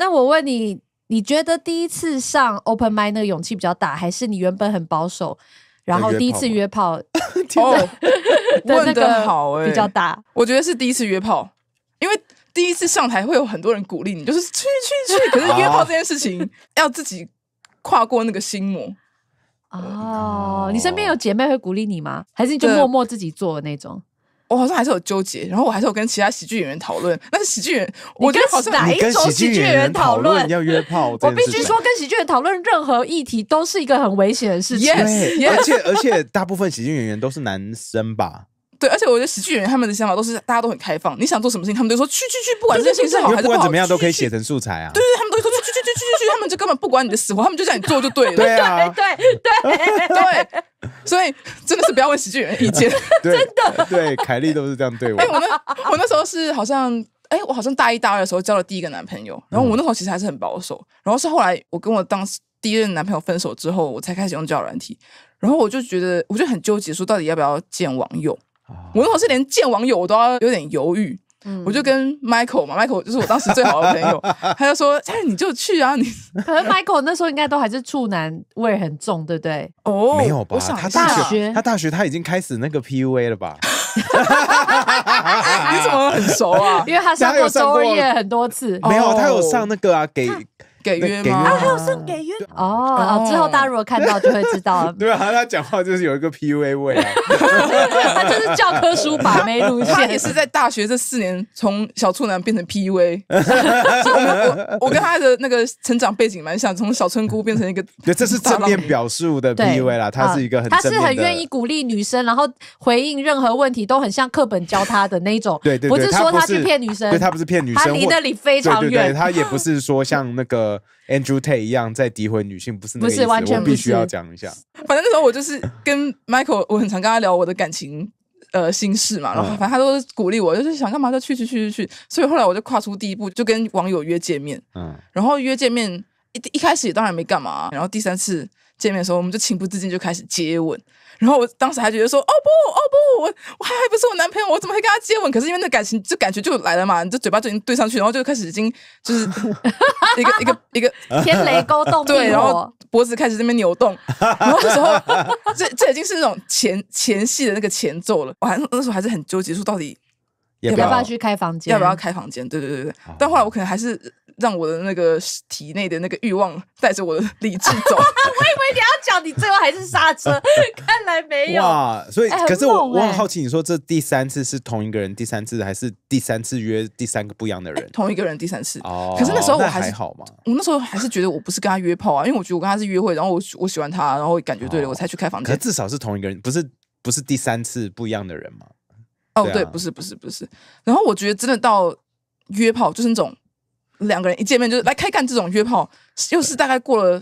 那我问你，你觉得第一次上 open m i d 那个勇气比较大，还是你原本很保守，然后第一次约炮？问的好，哎，比较大。我觉得是第一次约炮，因为第一次上台会有很多人鼓励你，就是去去去。可是约炮这件事情 要自己跨过那个心魔哦，你身边有姐妹会鼓励你吗？还是就默默自己做的那种？我好像还是有纠结，然后我还是有跟其他喜剧演员讨论。但是喜剧演员，我觉得好像哪一种喜剧演员讨论要约炮，我必须说跟喜剧人讨论任何议题都是一个很危险的事情。对，而且而且大部分喜剧演员都是男生吧。对，而且我觉得喜剧演员他们的想法都是大家都很开放，你想做什么事情，他们都说去去去，不管这件事情是好还是不好，怎么样都可以写成素材啊。对对，他们都说去去去去去去他们就根本不管你的死活，他们就叫你做就对了。对 对对 对，所以真的是不要问喜剧演员意见，真的。对，凯莉都是这样对我。我那我那时候是好像，哎，我好像大一大二的时候交了第一个男朋友，然后我那时候其实还是很保守，然后是后来我跟我当时第一任男朋友分手之后，我才开始用交友软体，然后我就觉得我就很纠结，说到底要不要见网友。我那时候是连见网友我都要有点犹豫，我就跟 Michael 嘛，Michael 就是我当时最好的朋友，他就说：“哎，你就去啊，你。”他 Michael 那时候应该都还是处男味很重，对不对？哦，没有吧？他大学，他大学他已经开始那个 PUA 了吧？你怎么很熟啊？因为他上过综艺很多次，没有他有上那个啊给。给约吗？啊，还有是给约哦哦。之后大家如果看到就会知道。对啊，他讲话就是有一个 PUA 味。他就是教科书把妹路线。他也是在大学这四年从小处男变成 PUA。我我跟他的那个成长背景蛮像，从小村姑变成一个。对，这是正面表述的 PUA 啦，他是一个很他是很愿意鼓励女生，然后回应任何问题都很像课本教他的那一种。对对。不是说他是骗女生，他不是骗女生，他离那里非常远。对对，他也不是说像那个。Andrew Tate 一样在诋毁女性，不是不是，完全必须要讲一下。反正那时候我就是跟 Michael，我很常跟他聊我的感情呃心事嘛，然后反正他都是鼓励我，就是想干嘛就去去去去去。所以后来我就跨出第一步，就跟网友约见面。嗯，然后约见面。一一开始也当然没干嘛，然后第三次见面的时候，我们就情不自禁就开始接吻。然后我当时还觉得说：“哦不，哦不，我我还还不是我男朋友，我怎么会跟他接吻？”可是因为那感情，这感觉就来了嘛，你这嘴巴就已经对上去，然后就开始已经就是 一个一个一个 天雷勾动 对，然后脖子开始这边扭动，然后这时候这这已经是那种前前戏的那个前奏了。我还那时候还是很纠结，说到底要不要去开房间，要不要开房间？对对对对，但后来我可能还是。让我的那个体内的那个欲望带着我的理智走。我以为你要讲你最后还是刹车，看来没有哇。所以，可是我我很好奇，你说这第三次是同一个人第三次，还是第三次约第三个不一样的人？同一个人第三次。哦。可是那时候我还是还好嘛。我那时候还是觉得我不是跟他约炮啊，因为我觉得我跟他是约会，然后我我喜欢他，然后感觉对了，我才去开房间。可至少是同一个人，不是不是第三次不一样的人吗？哦，对，不是不是不是。然后我觉得真的到约炮就是那种。两个人一见面就是来开干这种约炮，又是大概过了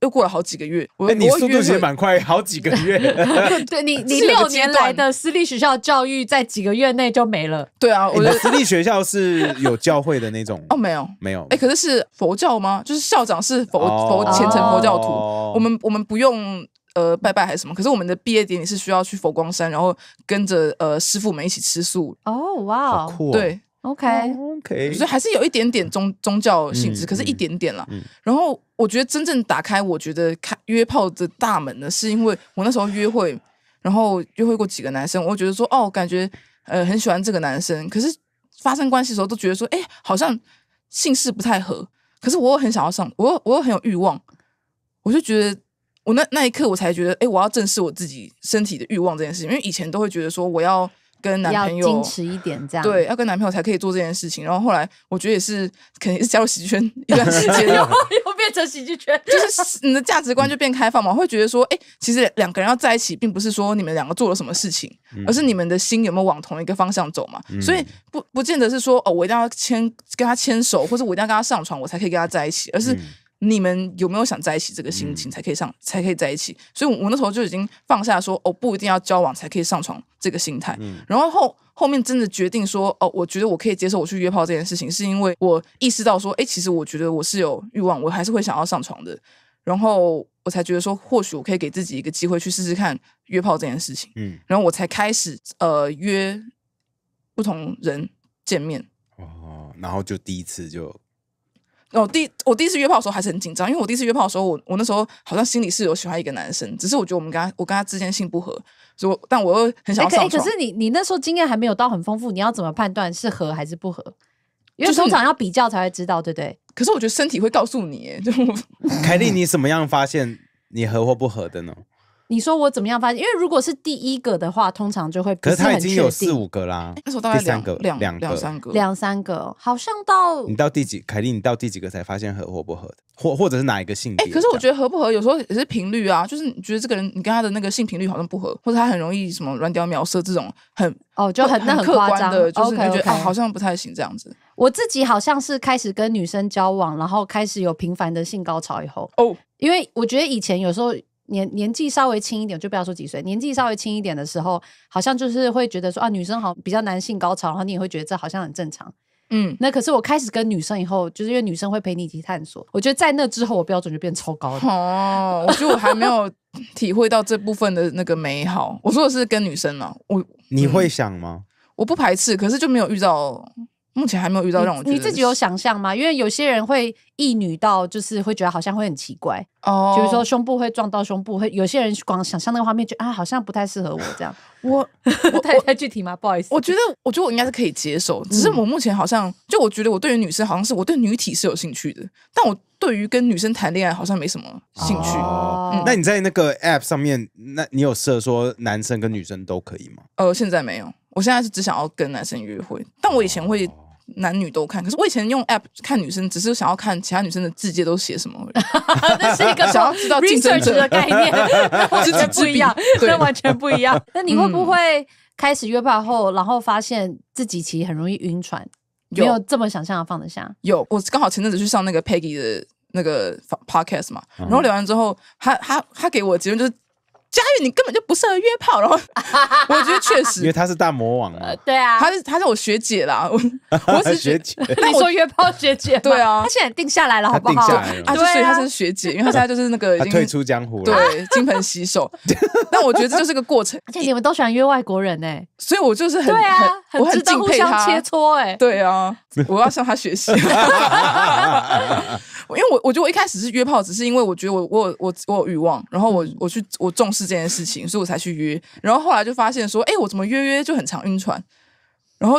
又过了好几个月。我、哎，你速度是蛮快，好几个月。对你，你六年来的私立学校教育在几个月内就没了。对啊，我的私立学校是有教会的那种。哦，没有，没有。哎，可是是佛教吗？就是校长是佛佛虔诚佛教徒。我们我们不用呃拜拜还是什么，可是我们的毕业典礼是需要去佛光山，然后跟着呃师傅们一起吃素。哦，哇，酷，对。OK，OK，所以还是有一点点宗宗教性质，可是一点点啦。然后我觉得真正打开我觉得开约炮的大门呢，是因为我那时候约会，然后约会过几个男生，我觉得说哦，感觉呃很喜欢这个男生，可是发生关系的时候都觉得说，哎，好像性事不太合，可是我又很想要上，我又我又很有欲望，我就觉得我那那一刻我才觉得，哎，我要正视我自己身体的欲望这件事情，因为以前都会觉得说我要。跟男朋友矜持一点，这样对，要跟男朋友才可以做这件事情。然后后来我觉得也是，肯定是加入喜剧圈一段时间，又又变成喜剧圈，就是你的价值观就变开放嘛。会觉得说，哎，其实两个人要在一起，并不是说你们两个做了什么事情，而是你们的心有没有往同一个方向走嘛。所以不不见得是说，哦，我一定要牵跟他牵手，或者我一定要跟他上床，我才可以跟他在一起，而是。你们有没有想在一起这个心情才可以上，才可以在一起？所以，我我那时候就已经放下说，哦，不一定要交往才可以上床这个心态。然后后后面真的决定说，哦，我觉得我可以接受我去约炮这件事情，是因为我意识到说，哎，其实我觉得我是有欲望，我还是会想要上床的。然后我才觉得说，或许我可以给自己一个机会去试试看约炮这件事情。嗯，然后我才开始呃约不同人见面。哦，然后就第一次就。我第我第一次约炮的时候还是很紧张，因为我第一次约炮的时候，我我那时候好像心里是有喜欢一个男生，只是我觉得我们跟他我跟他之间性不合，所以但我又很想试。可是你你那时候经验还没有到很丰富，你要怎么判断是合还是不合？因为通常要比较才会知道，对不对？可是我觉得身体会告诉你。就凯莉，你怎么样发现你合或不合的呢？你说我怎么样发现？因为如果是第一个的话，通常就会。可是他已经有四五个啦。那是我大概两个、两两、两三个、两三个，好像到你到第几？凯莉，你到第几个才发现合或不合的，或或者是哪一个性别？哎，可是我觉得合不合有时候也是频率啊，就是你觉得这个人你跟他的那个性频率好像不合，或者他很容易什么乱屌秒射这种很哦就很很客观的，就是你觉得好像不太行这样子。我自己好像是开始跟女生交往，然后开始有频繁的性高潮以后哦，因为我觉得以前有时候。年年纪稍微轻一点，就不要说几岁。年纪稍微轻一点的时候，好像就是会觉得说啊，女生好比较男性高潮，然后你也会觉得这好像很正常。嗯，那可是我开始跟女生以后，就是因为女生会陪你一起探索。我觉得在那之后，我标准就变超高了。哦，我觉得我还没有体会到这部分的那个美好。我说的是跟女生呢，我你会想吗？我不排斥，可是就没有遇到。目前还没有遇到那种。你自己有想象吗？因为有些人会一女到，就是会觉得好像会很奇怪哦，比如说胸部会撞到胸部，会有些人光想象那个画面就啊，好像不太适合我这样。我 太太具体吗？不好意思，我觉得我觉得我应该是可以接受，只是我目前好像就我觉得我对于女生好像是我对女体是有兴趣的，但我对于跟女生谈恋爱好像没什么兴趣。那你在那个 app 上面，那你有设说男生跟女生都可以吗？呃，现在没有，我现在是只想要跟男生约会，但我以前会。男女都看，可是我以前用 app 看女生，只是想要看其他女生的字界都写什么，那是一个想要知道竞争者的概念，完全不一样，那完全不一样。那你会不会开始约炮后，然后发现自己其实很容易晕船？有没有这么想象放得下？有，我刚好前阵子去上那个 Peggy 的那个 podcast 嘛，然后聊完之后，他他他给我结论就是。佳玉，你根本就不适合约炮，然后 我觉得确实，因为她是大魔王啊，对啊，她是她是我学姐啦，我是学姐。你说约炮学姐？对啊，她现在定下来了，好不好？啊，对。所以他是学姐，因为她现在就是那个已经退出江湖了，对，金盆洗手。但我觉得这就是个过程，而且你们都喜欢约外国人哎。所以，我就是很对啊，我很敬佩她切磋哎。对啊，我要向她学习。因为我我觉得我一开始是约炮，只是因为我觉得我我我我欲望，然后我我去我重视。这件事情，所以我才去约，然后后来就发现说，哎，我怎么约约就很常晕船，然后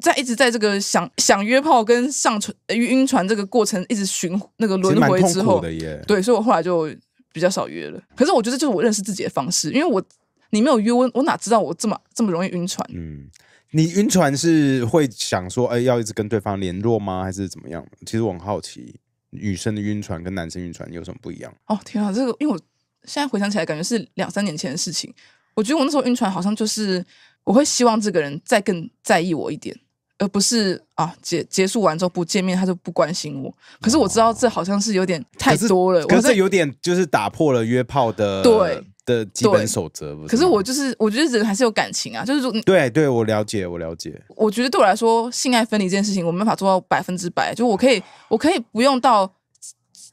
在一直在这个想想约炮跟上船晕船这个过程一直循那个轮回之后，对，所以我后来就比较少约了。可是我觉得就是我认识自己的方式，因为我你没有约我，我哪知道我这么这么容易晕船？嗯，你晕船是会想说，哎，要一直跟对方联络吗？还是怎么样？其实我很好奇，女生的晕船跟男生晕船有什么不一样？哦，天啊，这个因为我。现在回想起来，感觉是两三年前的事情。我觉得我那时候晕船，好像就是我会希望这个人再更在意我一点，而不是啊结结束完之后不见面，他就不关心我。可是我知道这好像是有点太多了，可是有点就是打破了约炮的对的基本守则。可是我就是我觉得人还是有感情啊，就是说对对，我了解，我了解。我觉得对我来说，性爱分离这件事情，我没法做到百分之百。就我可以，我可以不用到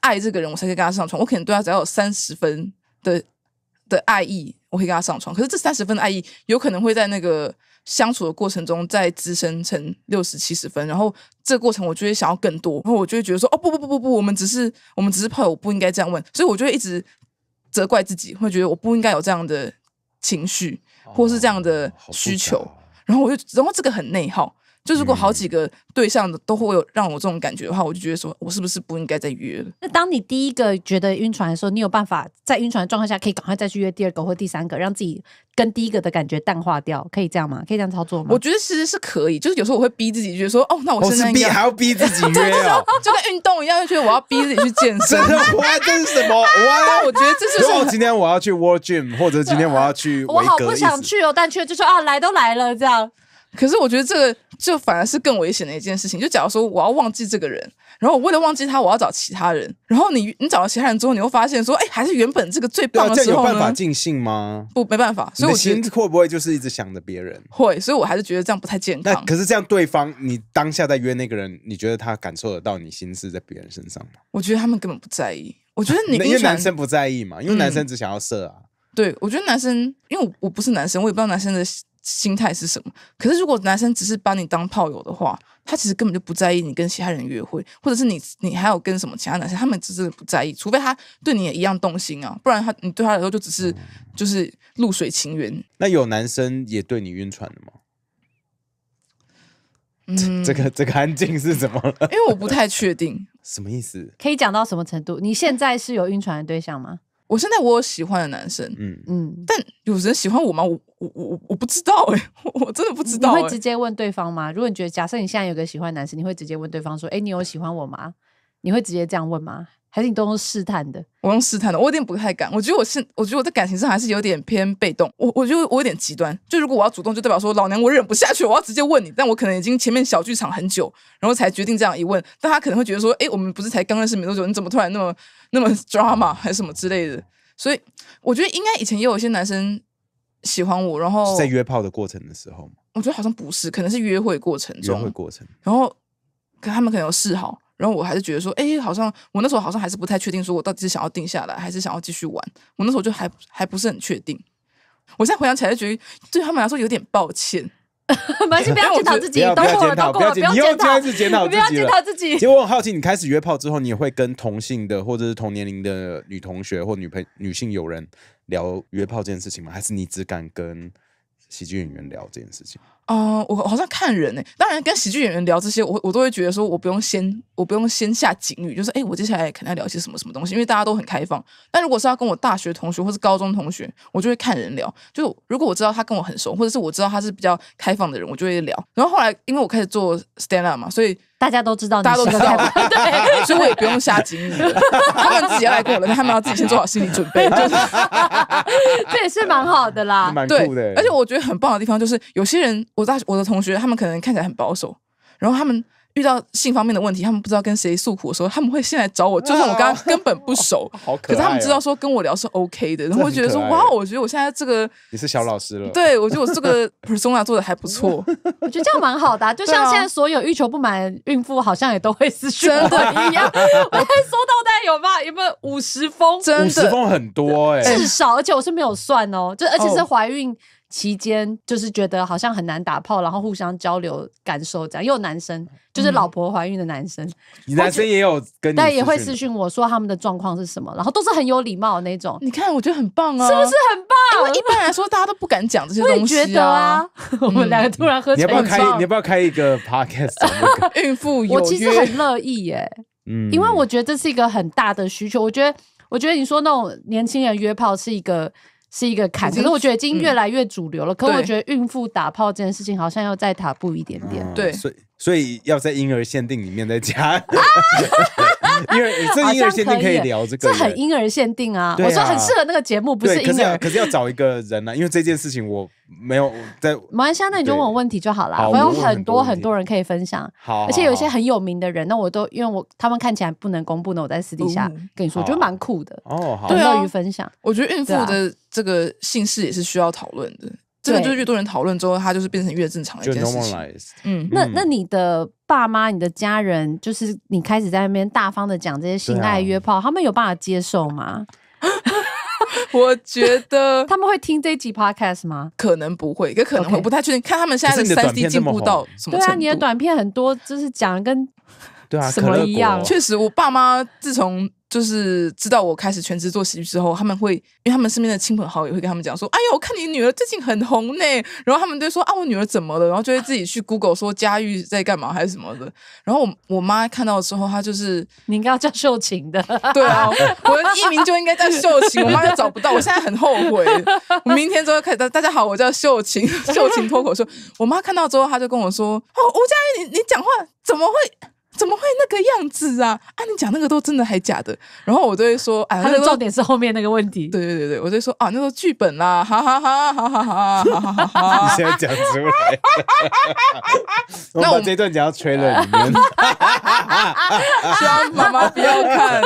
爱这个人，我才可以跟他上床。我可能对他只要有三十分。的的爱意，我可以跟他上床，可是这三十分的爱意有可能会在那个相处的过程中再滋生成六十七十分，然后这个过程我就会想要更多，然后我就会觉得说，哦不不不不不，我们只是我们只是朋友，我不应该这样问，所以我就会一直责怪自己，会觉得我不应该有这样的情绪或是这样的需求，然后我就然后这个很内耗。就如果好几个对象的都会有让我这种感觉的话，我就觉得说，我是不是不应该再约了？那当你第一个觉得晕船的时候，你有办法在晕船的状态下可以赶快再去约第二个或第三个，让自己跟第一个的感觉淡化掉，可以这样吗？可以这样操作吗？我觉得其实是可以，就是有时候我会逼自己，觉得说，哦，那我现在你还要逼自己约哦，就跟运动一样，就觉得我要逼自己去健身。真的哇，这是什么？哇！那我觉得这是如说，今天我要去 w o r gym，或者今天我要去 我好不想去哦，但却就说啊，来都来了这样。可是我觉得这个就反而是更危险的一件事情。就假如说我要忘记这个人，然后我为了忘记他，我要找其他人。然后你你找到其他人之后，你会发现说，哎，还是原本这个最棒的时候呢？有办法尽兴吗？不，没办法。所以我心会不会就是一直想着别人？会，所以我还是觉得这样不太健康。可是这样，对方你当下在约那个人，你觉得他感受得到你心思在别人身上吗？我觉得他们根本不在意。我觉得你因为男生不在意嘛，因为男生只想要色啊。对，我觉得男生，因为我我不是男生，我也不知道男生的。心态是什么？可是如果男生只是把你当炮友的话，他其实根本就不在意你跟其他人约会，或者是你你还有跟什么其他男生，他们只是不在意，除非他对你也一样动心啊，不然他你对他来说就只是就是露水情缘。那有男生也对你晕船的吗？嗯，这个这个安静是怎么了？因为我不太确定。什么意思？可以讲到什么程度？你现在是有晕船的对象吗？我现在我有喜欢的男生，嗯嗯，但有人喜欢我吗？我我我我不知道哎，我真的不知道。你会直接问对方吗？如果你觉得，假设你现在有个喜欢男生，你会直接问对方说：“哎，你有喜欢我吗？”你会直接这样问吗？还是你用试探的？我用试探的，我有点不太敢。我觉得我是，我觉得我在感情上还是有点偏被动。我我觉得我有点极端。就如果我要主动，就代表说老娘我忍不下去，我要直接问你。但我可能已经前面小剧场很久，然后才决定这样一问。但他可能会觉得说，哎，我们不是才刚认识没多久，你怎么突然那么那么 drama 还什么之类的？所以我觉得应该以前也有一些男生喜欢我，然后在约炮的过程的时候吗？我觉得好像不是，可能是约会过程中，约会过程。然后他们可能有示好。然后我还是觉得说，哎，好像我那时候好像还是不太确定，说我到底是想要定下来还是想要继续玩。我那时候就还还不是很确定。我现在回想起来，觉得对他们来说有点抱歉。没心不要检讨自己，等我了，够了，不要检讨，不要再检讨，不要检讨自己。其实我很好奇，你开始约炮之后，你会跟同性的或者是同年龄的女同学或女朋女性友人聊约炮这件事情吗？还是你只敢跟喜剧演员聊这件事情？哦，我好像看人呢。当然，跟喜剧演员聊这些，我我都会觉得说，我不用先，我不用先下警语，就是哎，我接下来可能要聊一些什么什么东西，因为大家都很开放。但如果是要跟我大学同学或是高中同学，我就会看人聊。就如果我知道他跟我很熟，或者是我知道他是比较开放的人，我就会聊。然后后来，因为我开始做 stand up 嘛，所以大家都知道，大家都知道，对，所以我也不用下警语，他们自己要来过了，他们要自己先做好心理准备，这 也是蛮好的啦。的。而且我觉得很棒的地方就是有些人。我的我的同学，他们可能看起来很保守，然后他们遇到性方面的问题，他们不知道跟谁诉苦的时候，他们会先来找我，就算我跟他根本不熟，好可，可他们知道说跟我聊是 OK 的，然后觉得说哇，我觉得我现在这个你是小老师了，对，我觉得我这个 persona 做的还不错，我觉得这样蛮好的，就像现在所有欲求不满孕妇好像也都会咨询的一样，我收到大概有吧，有没有五十封？真的十封很多哎，至少，而且我是没有算哦，就而且是怀孕。期间就是觉得好像很难打炮，然后互相交流感受这样。有男生，就是老婆怀孕的男生，男生也有跟，但也会私讯我说他们的状况是什么，然后都是很有礼貌的那种。你看，我觉得很棒啊，是不是很棒？因为一般来说大家都不敢讲这些东西啊。我们两个突然喝你要不要开？你要不要开一个 podcast？孕妇我其实很乐意耶，嗯，因为我觉得这是一个很大的需求。我觉得，我觉得你说那种年轻人约炮是一个。是一个坎，可是我觉得已经越来越主流了。可我觉得孕妇打炮这件事情好像要再踏步一点点。对。所以要在婴儿限定里面再加 婴儿，这婴儿限定可以聊这个，这很婴儿限定啊！我说很适合那个节目，不是婴儿，可是要找一个人呢，因为这件事情我没有在。马来西亚，那你就问我问题就好了，我有很多很多人可以分享。好，而且有一些很有名的人，那我都因为我他们看起来不能公布呢，我在私底下跟你说，我觉得蛮酷的。哦，好，乐于分享。我觉得孕妇的这个姓氏也是需要讨论的。这个就是越多人讨论之后，它就是变成越正常的一件事情。嗯，那那你的爸妈、你的家人，就是你开始在那边大方的讲这些性爱、约炮，他们有办法接受吗？我觉得 他们会听这一集 Podcast 吗？可能不会，也可能会不太确定。看他们现在的三 D 进步到什么程度？对啊，你的短片很多，就是讲跟对啊什么一样。确实，我爸妈自从。就是知道我开始全职做喜剧之后，他们会，因为他们身边的亲朋好友会跟他们讲说：“哎呦，我看你女儿最近很红呢。”然后他们就说：“啊，我女儿怎么了？”然后就会自己去 Google 说佳玉在干嘛还是什么的。然后我我妈看到之后，她就是你应该叫秀琴的，对啊，我的艺名就应该叫秀琴。我妈就找不到，我现在很后悔。我明天就要开，大大家好，我叫秀琴，秀琴脱口秀。我妈看到之后，她就跟我说：“哦，吴佳玉，你你讲话怎么会？”怎么会那个样子啊？啊，你讲那个都真的还假的？然后我都会说，哎，他的重点是后面那个问题。对对对对，我就说啊，那个剧本啦，哈哈哈哈哈，哈哈哈。你现在讲出来，我把这段讲到吹了里面。希望妈妈不要看。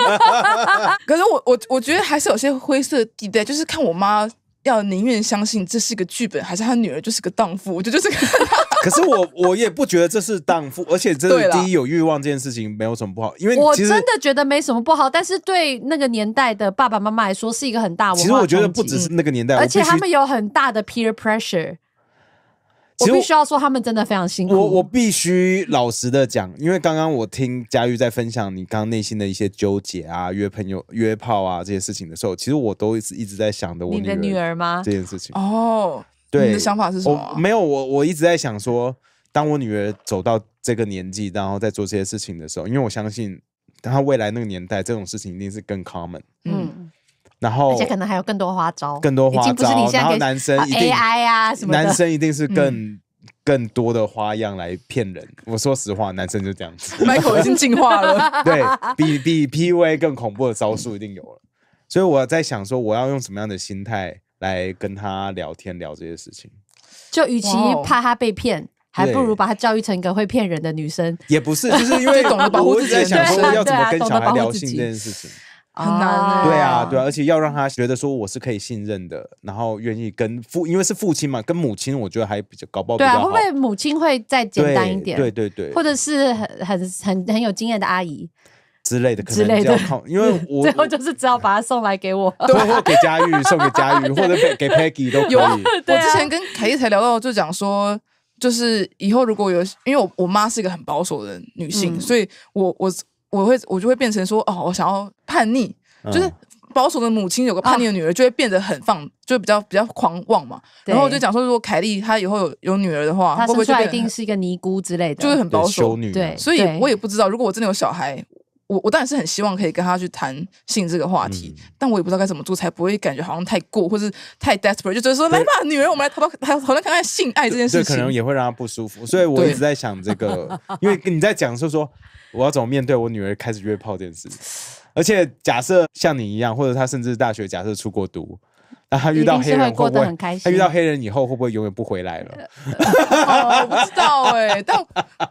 可是我我我觉得还是有些灰色地带，就是看我妈要宁愿相信这是一个剧本，还是她女儿就是个荡妇？我觉得就是。可是我我也不觉得这是荡妇，而且的第一有欲望这件事情没有什么不好，因为我真的觉得没什么不好。但是对那个年代的爸爸妈妈来说，是一个很大其实我觉得不只是那个年代，而且他们有很大的 peer pressure。我必须要说，他们真的非常辛苦。我我必须老实的讲，因为刚刚我听佳玉在分享你刚刚内心的一些纠结啊，约朋友约炮啊这些事情的时候，其实我都一直一直在想的，你的女儿吗？这件事情哦。对，你的想法是什么？没有我，我一直在想说，当我女儿走到这个年纪，然后再做这些事情的时候，因为我相信，她未来那个年代这种事情一定是更 common。嗯，然后而且可能还有更多花招，更多花招。然后男生 AI 啊什么，男生一定是更更多的花样来骗人。我说实话，男生就这样子，Michael 已经进化了，对比比 p u a 更恐怖的招数一定有了。所以我在想说，我要用什么样的心态？来跟他聊天聊这些事情，就与其怕他被骗，还不如把他教育成一个会骗人的女生。也不是，就是因为得 保一自在想说要怎么跟小孩聊性这件事情，很难。对啊，对啊，而且要让他觉得说我是可以信任的，然后愿意跟父，因为是父亲嘛，跟母亲我觉得还比较搞不好。对啊，会不会母亲会再简单一点？对对对，或者是很很很很有经验的阿姨。之类的，可能比较靠，因为 我最后就是只要把它送来给我，对，或给佳玉送给佳玉，或者给给 Peggy 都可以。我之前跟凯丽才聊到，就讲说，就是以后如果有，因为我我妈是一个很保守的女性，所以我我我会我就会变成说，哦，我想要叛逆，就是保守的母亲有个叛逆的女儿，就会变得很放，就比较比较狂妄嘛。然后我就讲说，如果凯莉她以后有有女儿的话，她会不会就一定是一个尼姑之类的，就是很保守女？对，所以我也不知道，如果我真的有小孩。我我当然是很希望可以跟他去谈性这个话题，但我也不知道该怎么做，才不会感觉好像太过或是太 desperate，就觉得说来吧，女人我们来讨讨谈谈看看性爱这件事情，这可能也会让他不舒服。所以我一直在想这个，因为你在讲就是说，我要怎么面对我女儿开始约炮这件事？而且假设像你一样，或者他甚至大学假设出国读。他 遇到黑人，会他遇到黑人以后会不会永远不回来了？我不知道哎，但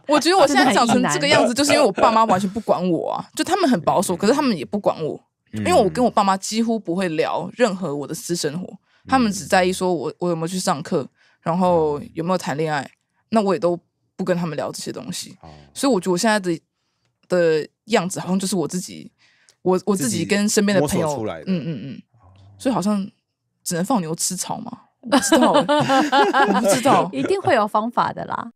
我觉得我现在长成这个样子，就是因为我爸妈完全不管我啊，就他们很保守，可是他们也不管我，因为我跟我爸妈几乎不会聊任何我的私生活，他们只在意说我我有没有去上课，然后有没有谈恋爱，那我也都不跟他们聊这些东西，所以我觉得我现在的的样子好像就是我自己，我我自己跟身边的朋友，嗯嗯嗯，所以好像。只能放牛吃草吗？不知道，不知道，一定会有方法的啦。